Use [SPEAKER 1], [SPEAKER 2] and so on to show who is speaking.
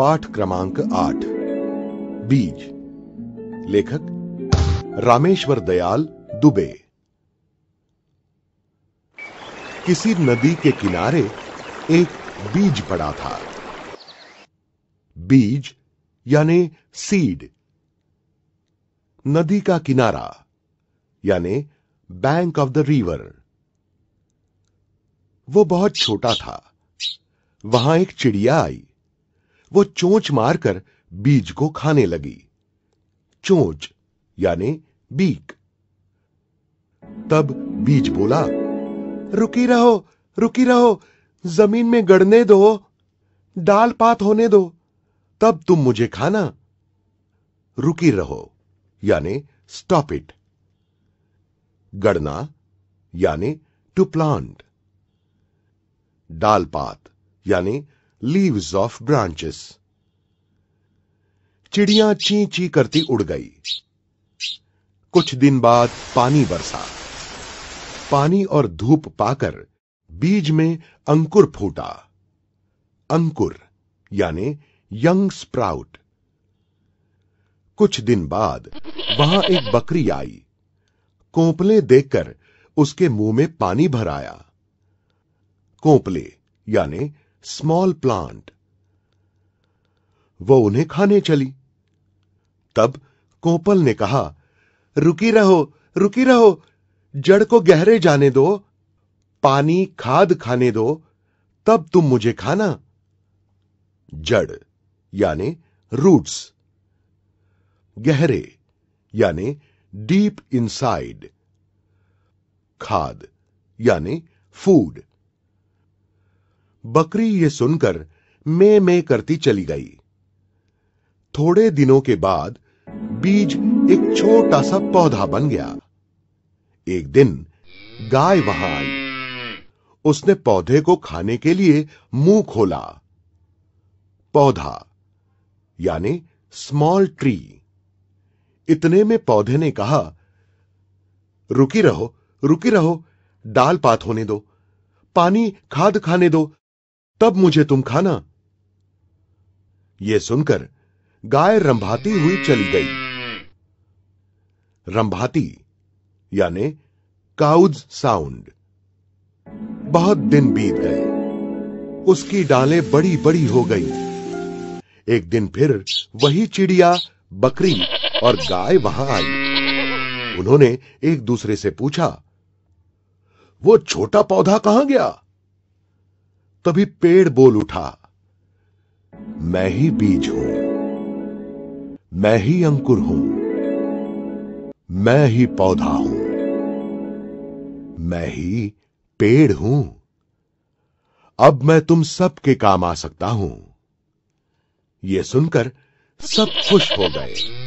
[SPEAKER 1] पाठ क्रमांक आठ बीज लेखक रामेश्वर दयाल दुबे किसी नदी के किनारे एक बीज पड़ा था बीज यानी सीड नदी का किनारा यानी बैंक ऑफ द रिवर वो बहुत छोटा था वहां एक चिड़िया आई वो चोंच मारकर बीज को खाने लगी चोंच यानी बीक तब बीज बोला रुकी रहो रुकी रहो जमीन में गड़ने दो डाल पात होने दो तब तुम मुझे खाना रुकी रहो यानी स्टॉप इट गड़ना यानी टू प्लांट डाल पात यानी लीव्स ऑफ ब्रांचेस चिड़िया ची ची करती उड़ गई कुछ दिन बाद पानी बरसा पानी और धूप पाकर बीज में अंकुर फूटा अंकुर यानी यंग स्प्राउट कुछ दिन बाद वहां एक बकरी आई कोपले देखकर उसके मुंह में पानी भराया कोपले यानी स्मॉल प्लांट वो उन्हें खाने चली तब कोपल ने कहा रुकी रहो रुकी रहो जड़ को गहरे जाने दो पानी खाद खाने दो तब तुम मुझे खाना जड़ यानी रूट्स गहरे यानी डीप इनसाइड खाद यानी फूड बकरी ये सुनकर मे मे करती चली गई थोड़े दिनों के बाद बीज एक छोटा सा पौधा बन गया एक दिन गाय वहां आई उसने पौधे को खाने के लिए मुंह खोला पौधा यानी स्मॉल ट्री इतने में पौधे ने कहा रुकी रहो रुकी रहो डाल पात होने दो पानी खाद खाने दो तब मुझे तुम खाना यह सुनकर गाय रंभाती हुई चली गई रंभाती यानी काउज साउंड बहुत दिन बीत गए उसकी डालें बड़ी बड़ी हो गई एक दिन फिर वही चिड़िया बकरी और गाय वहां आई उन्होंने एक दूसरे से पूछा वो छोटा पौधा कहां गया तभी पेड़ बोल उठा मैं ही बीज हूं मैं ही अंकुर हूं मैं ही पौधा हूं मैं ही पेड़ हूं अब मैं तुम सबके काम आ सकता हूं यह सुनकर सब खुश हो गए